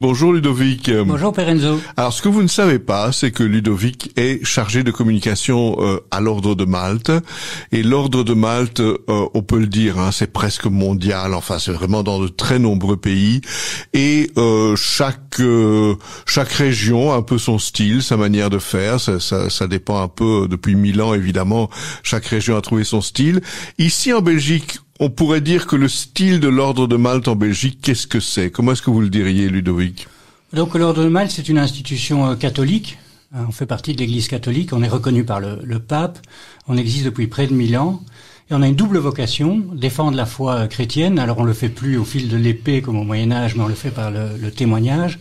Bonjour Ludovic. Bonjour Perenzo. Alors ce que vous ne savez pas, c'est que Ludovic est chargé de communication euh, à l'ordre de Malte. Et l'ordre de Malte, euh, on peut le dire, hein, c'est presque mondial, enfin c'est vraiment dans de très nombreux pays. Et euh, chaque, chaque région a un peu son style, sa manière de faire, ça, ça dépend un peu depuis mille ans évidemment, chaque région a trouvé son style. Ici en Belgique, on pourrait dire que le style de l'ordre de Malte en Belgique, qu'est-ce que c'est Comment est-ce que vous le diriez, Ludovic Donc l'ordre de Malte, c'est une institution euh, catholique. Euh, on fait partie de l'Église catholique, on est reconnu par le, pape, on existe depuis près de mille ans, et on a une double vocation, défendre la foi euh, chrétienne, alors on le fait plus au fil de l'épée comme au Moyen Âge, mais on le fait par le témoignage,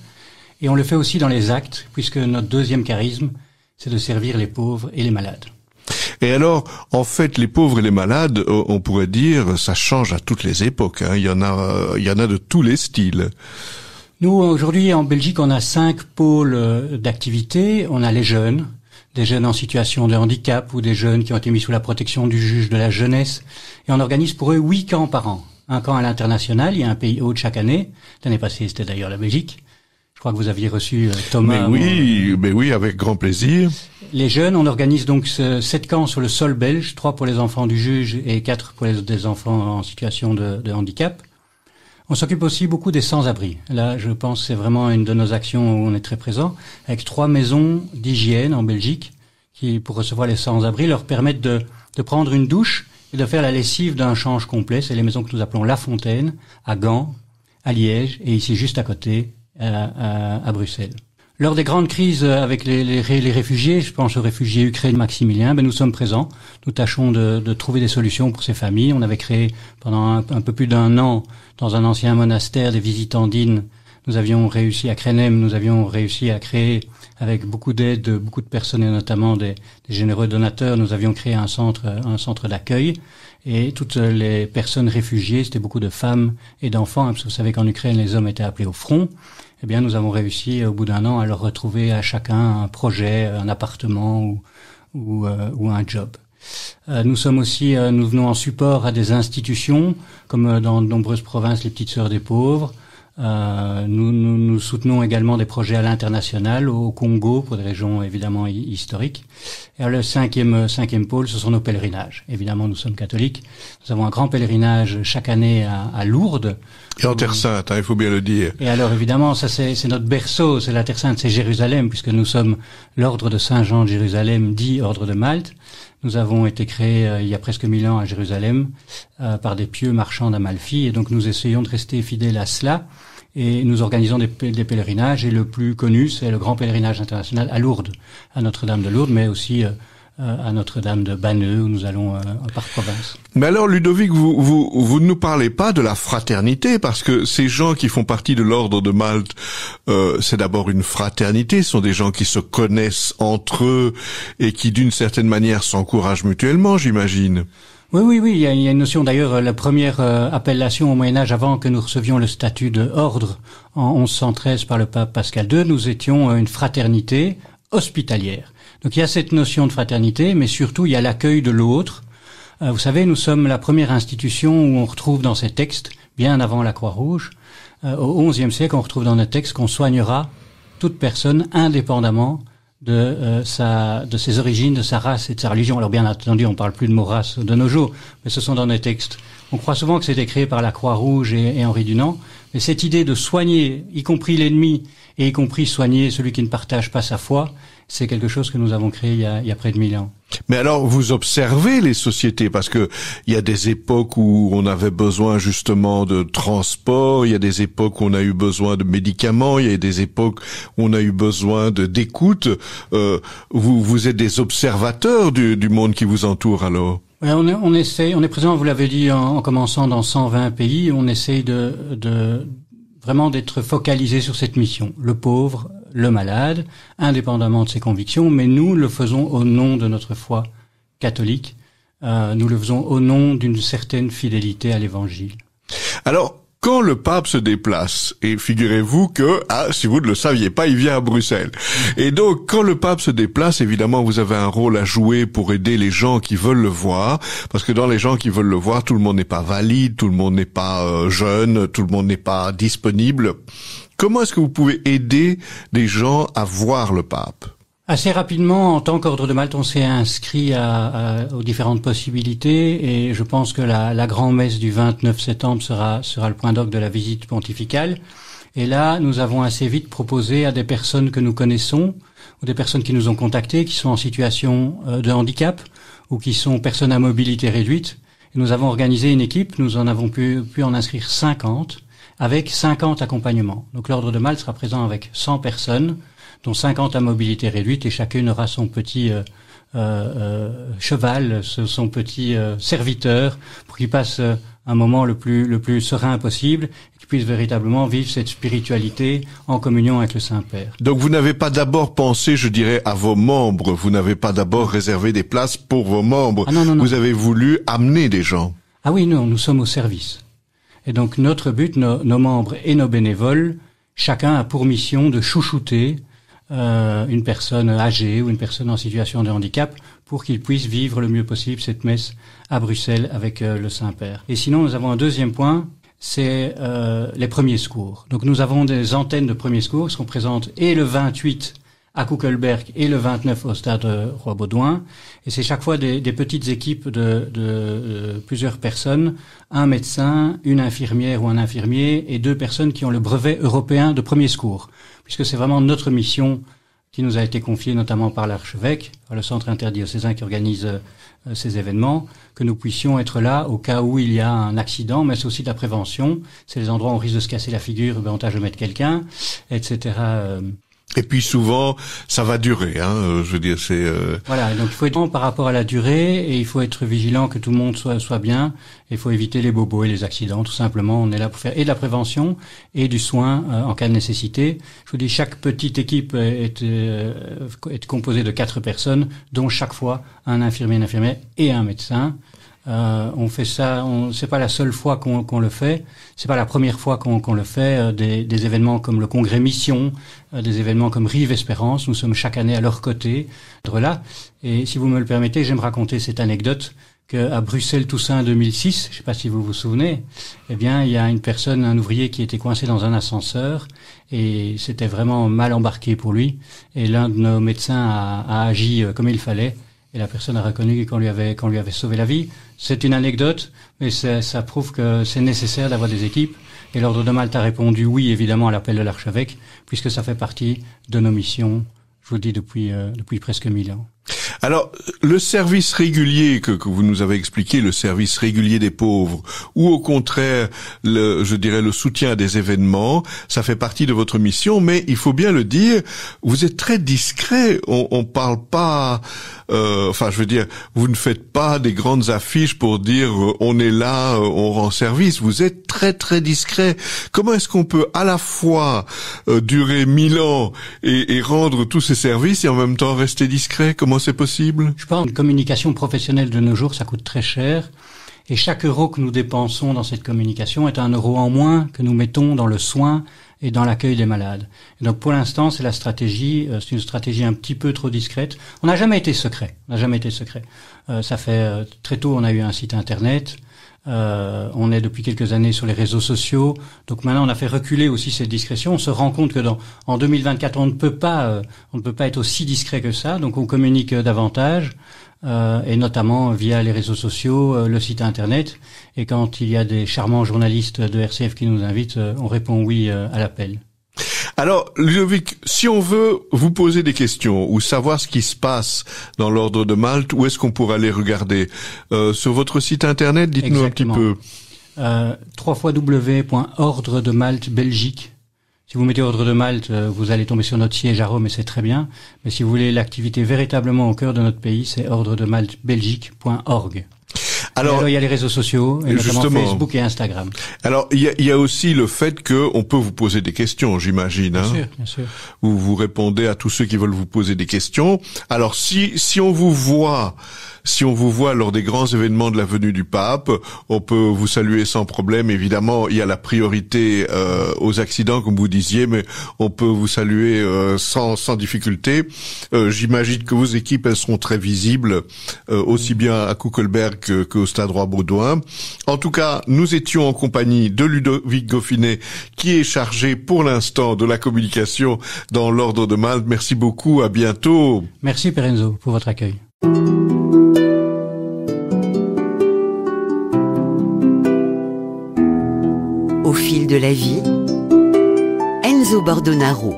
et on le fait aussi dans les actes, puisque notre deuxième charisme, c'est de servir les pauvres et les malades. Et alors, en fait, les pauvres et les malades, euh, on pourrait dire, ça change à toutes les époques. Hein. Il y en a, euh, il y en a de tous les styles. Nous, aujourd'hui, en Belgique, on a cinq pôles euh, d'activité. On a les jeunes, des jeunes en situation de handicap ou des jeunes qui ont été mis sous la protection du juge de la jeunesse. Et on organise pour eux huit camps par an. Un camp à l'international, il y a un pays hôte chaque année. L'année passée, c'était d'ailleurs la Belgique crois que vous aviez reçu euh, Thomas. Mais oui, euh, oui, avec grand plaisir. Les jeunes, on organise donc sept camps sur le sol belge, trois pour les enfants du juge et quatre pour les des enfants en situation de, handicap. On s'occupe aussi beaucoup des sans-abri. Là, je pense que c'est vraiment une de nos actions où on est très présent, avec trois maisons d'hygiène en Belgique qui, pour recevoir les sans-abri, leur permettent de, de prendre une douche et de faire la lessive d'un change complet. C'est les maisons que nous appelons La Fontaine, à Gand, à Liège, et ici juste à côté, à, Bruxelles. Lors des grandes crises avec les, réfugiés, je pense aux réfugiés ukrainiens Maximilien, ben nous sommes présents. Nous tâchons de, trouver des solutions pour ces familles. On avait créé pendant un, un peu plus d'un an dans un ancien monastère des visitandines nous avions réussi à nous avions réussi à créer, avec beaucoup d'aide de beaucoup de personnes et notamment des, généreux donateurs, nous avions créé un centre, un centre d'accueil. Et toutes les personnes réfugiées, c'était beaucoup de femmes et d'enfants, hein, parce que vous savez qu'en Ukraine, les hommes étaient appelés au front. Eh bien, nous avons réussi, euh, au bout d'un an, à leur retrouver à chacun un projet, un appartement ou, euh, un job. Euh, nous sommes aussi, nous venons en support à des institutions, comme dans de nombreuses provinces, les Petites Sœurs des Pauvres, euh, nous, nous, soutenons également des projets à l'international, au Congo, pour des régions évidemment historiques. Et le cinquième, euh, cinquième pôle, ce sont nos pèlerinages. Évidemment, nous sommes catholiques. Nous avons un grand pèlerinage chaque année à, Lourdes. Et en Terre Sainte, hein, il faut bien le dire. Et alors, évidemment, ça c'est notre berceau, c'est la Terre Sainte, c'est Jérusalem, puisque nous sommes l'ordre de Saint-Jean de Jérusalem, dit ordre de Malte. Nous avons été créés euh, il y a presque mille ans à Jérusalem euh, par des pieux marchands d'Amalfi et donc nous essayons de rester fidèles à cela et nous organisons des, des pèlerinages et le plus connu c'est le grand pèlerinage international à Lourdes, à Notre-Dame de Lourdes, mais aussi euh, euh, à Notre-Dame de Banneux où nous allons euh, par province. Mais alors Ludovic, vous, vous, vous ne nous parlez pas de la fraternité parce que ces gens qui font partie de l'ordre de Malte, euh, c'est d'abord une fraternité, ce sont des gens qui se connaissent entre eux et qui d'une certaine manière s'encouragent mutuellement, j'imagine. Oui, oui, oui. Il y a, une notion d'ailleurs, la première appellation au Moyen Âge, avant que nous recevions le statut d'ordre, en 1113 par le pape Pascal II, nous étions une fraternité hospitalière. Donc il y a cette notion de fraternité, mais surtout il y a l'accueil de l'autre. Euh, vous savez, nous sommes la première institution où on retrouve dans ces textes, bien avant la Croix-Rouge, euh, au XIe siècle, on retrouve dans nos textes qu'on soignera toute personne indépendamment de euh, sa de ses origines, de sa race et de sa religion. Alors bien entendu, on parle plus de mot race de nos jours, mais ce sont dans nos textes. On croit souvent que c'était créé par la Croix-Rouge et, et Henri Dunant, cette idée de soigner, y compris l'ennemi, et y compris soigner celui qui ne partage pas sa foi, c'est quelque chose que nous avons créé il y, a, près de mille ans. Mais alors, vous observez les sociétés, parce que il y a des époques où on avait besoin justement de transport, il y a des époques où on a eu besoin de médicaments, il y a des époques où on a eu besoin de d'écoute. Euh, vous, êtes des observateurs du monde qui vous entoure alors on, on, essaie, on est présent, vous l'avez dit en, commençant, dans 120 pays. On essaie de, vraiment d'être focalisé sur cette mission, le pauvre, le malade, indépendamment de ses convictions, mais nous le faisons au nom de notre foi catholique, euh, nous le faisons au nom d'une certaine fidélité à l'Évangile. Alors, quand le pape se déplace, et figurez-vous que, ah, si vous ne le saviez pas, il vient à Bruxelles. Et donc, quand le pape se déplace, évidemment, vous avez un rôle à jouer pour aider les gens qui veulent le voir, parce que dans les gens qui veulent le voir, tout le monde n'est pas valide, tout le monde n'est pas euh, jeune, tout le monde n'est pas disponible. Comment est-ce que vous pouvez aider des gens à voir le pape Assez rapidement, en tant qu'ordre de Malte, on s'est inscrit aux différentes possibilités et je pense que la, la grand-messe du 29 septembre sera, sera le point d'orgue de la visite pontificale. Et là, nous avons assez vite proposé à des personnes que nous connaissons ou des personnes qui nous ont contactés, qui sont en situation euh, de handicap ou qui sont personnes à mobilité réduite. Et nous avons organisé une équipe, nous en avons pu, pu en inscrire 50 avec 50 accompagnements. Donc l'ordre de Malte sera présent avec 100 personnes dont 50 à mobilité réduite, et chacune aura son petit euh, euh, euh, cheval, son petit serviteur, pour qu'il passe un moment le plus, le plus serein possible, et qu'il puisse véritablement vivre cette spiritualité en communion avec le Saint-Père. Donc vous n'avez pas d'abord pensé, je dirais, à vos membres, vous n'avez pas d'abord réservé des places pour vos membres, ah, vous avez voulu amener des gens. Ah oui, non, nous sommes au service. Et donc notre but, nos membres et nos bénévoles, chacun a pour mission de chouchouter euh, une personne âgée ou une personne en situation de handicap pour qu'il puisse vivre le mieux possible cette messe à Bruxelles avec euh, le Saint-Père. Et sinon, nous avons un deuxième point, c'est euh, les premiers secours. Donc nous avons des antennes de premiers secours, qui qu'on présente et le 28 à Kuckelberg et le 29 au stade euh, Roi-Baudouin. Et c'est chaque fois des, petites équipes de, euh, plusieurs personnes, un médecin, une infirmière ou un infirmier et deux personnes qui ont le brevet européen de premier secours, puisque c'est vraiment notre mission qui nous a été confiée notamment par l'archevêque, le centre interdiocésain qui organise euh, ces événements, que nous puissions être là au cas où il y a un accident, mais c'est aussi de la prévention. C'est les endroits où on risque de se casser la figure, ben on tâche de mettre quelqu'un, etc. Et puis souvent, ça va durer. Hein, euh, je veux dire, c'est euh, voilà. Donc il faut être bon par rapport à la durée et il faut être vigilant que tout le monde soit soit bien. Il faut éviter les bobos et les accidents. Tout simplement, on est là pour faire et de la prévention et du soin euh, en cas de nécessité. Je vous dis, chaque petite équipe est est composée de quatre personnes, dont chaque fois un infirmier, une infirmière et un médecin. Euh, on fait ça. c'est pas la seule fois qu'on, le fait. C'est pas la première fois qu'on, le fait. Euh, des, événements comme le congrès Mission, euh, des événements comme Rive Espérance. Nous sommes chaque année à leur côté, là. Et si vous me le permettez, j'aime raconter cette anecdote que à Bruxelles Toussaint 2006, je ne sais pas si vous vous souvenez, eh bien il y a une personne, un ouvrier qui était coincé dans un ascenseur et c'était vraiment mal embarqué pour lui. Et l'un de nos médecins a agi comme il fallait et la personne a reconnu qu'on lui avait qu'on lui avait sauvé la vie. C'est une anecdote, mais ça prouve que c'est nécessaire d'avoir des équipes. Et l'ordre de Malte a répondu oui, évidemment, à l'appel de l'archevêque, puisque ça fait partie de nos missions. Je vous dis depuis euh, depuis presque mille ans. Alors, le service régulier que, vous nous avez expliqué, le service régulier des pauvres, ou au contraire, je dirais le soutien à des événements, ça fait partie de votre mission, mais il faut bien le dire, vous êtes très discret. On, on parle pas, euh, enfin, je veux dire, vous ne faites pas des grandes affiches pour dire euh, on est là, euh, on rend service. Vous êtes très très discret. Comment est-ce qu'on peut à la fois durer mille ans et, et rendre tous ces services et en même temps rester discret Comment c'est je pense qu'une communication professionnelle de nos jours, ça coûte très cher. Et chaque euro que nous dépensons dans cette communication est un euro en moins que nous mettons dans le soin et dans l'accueil des malades. donc pour l'instant, c'est la stratégie, euh, c'est une stratégie un petit peu trop discrète. On n'a jamais été secret. On n'a jamais été secret. Euh, ça fait euh, très tôt, on a eu un site internet. Euh, on est depuis quelques années sur les réseaux sociaux. Donc maintenant, on a fait reculer aussi cette discrétion. On se rend compte que dans, en 2024, on ne peut pas, euh, on ne peut pas être aussi discret que ça. Donc on communique euh, davantage. et notamment via les réseaux sociaux, le site internet. Et quand il y a des charmants journalistes de RCF qui nous invitent, on répond oui à l'appel. Alors, Ludovic, si on veut vous poser des questions ou savoir ce qui se passe dans l'ordre de Malte, où est-ce qu'on pourrait aller regarder euh, Sur votre site internet, dites-nous un petit peu. Euh, malte belgique Si vous mettez Ordre de Malte, euh, vous allez tomber sur notre siège à Rome et c'est très bien. Mais si vous voulez l'activité véritablement au cœur de notre pays, c'est point alors, il y a les réseaux sociaux, notamment Facebook et Instagram. Alors il y a, il y a aussi le fait que on peut vous poser des questions, j'imagine. Bien hein. sûr, bien sûr. Vous vous répondez à tous ceux qui veulent vous poser des questions. Alors si si on vous voit, si on vous voit lors des grands événements de la venue du pape, on peut vous saluer sans problème. Évidemment, il y a la priorité euh, aux accidents, comme vous disiez, mais on peut vous saluer euh, sans sans difficulté. Euh, j'imagine que vos équipes elles seront très visibles, euh, aussi bien à Kuckelberg que Stade baudouin En tout cas, nous étions en compagnie de Ludovic Goffinet, qui est chargé pour l'instant de la communication dans l'Ordre de Malte. Merci beaucoup, à bientôt. Merci Perenzo pour votre accueil. Au fil de la vie, Enzo Bordonaro.